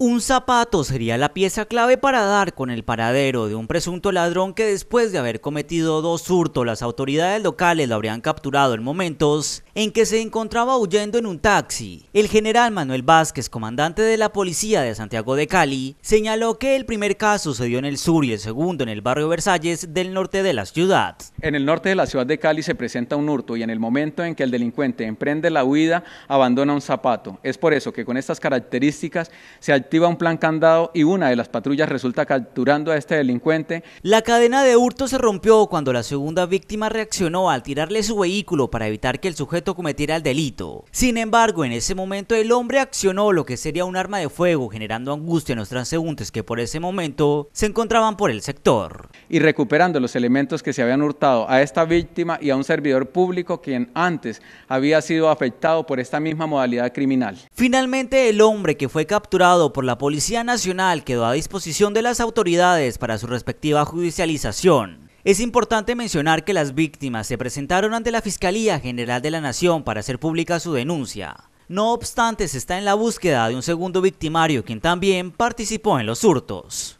Un zapato sería la pieza clave para dar con el paradero de un presunto ladrón que después de haber cometido dos hurtos las autoridades locales lo habrían capturado en momentos en que se encontraba huyendo en un taxi. El general Manuel Vázquez, comandante de la policía de Santiago de Cali, señaló que el primer caso sucedió en el sur y el segundo en el barrio Versalles del norte de la ciudad. En el norte de la ciudad de Cali se presenta un hurto y en el momento en que el delincuente emprende la huida, abandona un zapato. Es por eso que con estas características se activa un plan candado y una de las patrullas resulta capturando a este delincuente. La cadena de hurto se rompió cuando la segunda víctima reaccionó al tirarle su vehículo para evitar que el sujeto cometiera el delito. Sin embargo, en ese momento el hombre accionó lo que sería un arma de fuego, generando angustia en los transeúntes que por ese momento se encontraban por el sector. Y recuperando los elementos que se habían hurtado a esta víctima y a un servidor público quien antes había sido afectado por esta misma modalidad criminal. Finalmente, el hombre que fue capturado por la Policía Nacional quedó a disposición de las autoridades para su respectiva judicialización. Es importante mencionar que las víctimas se presentaron ante la Fiscalía General de la Nación para hacer pública su denuncia. No obstante, se está en la búsqueda de un segundo victimario quien también participó en los hurtos.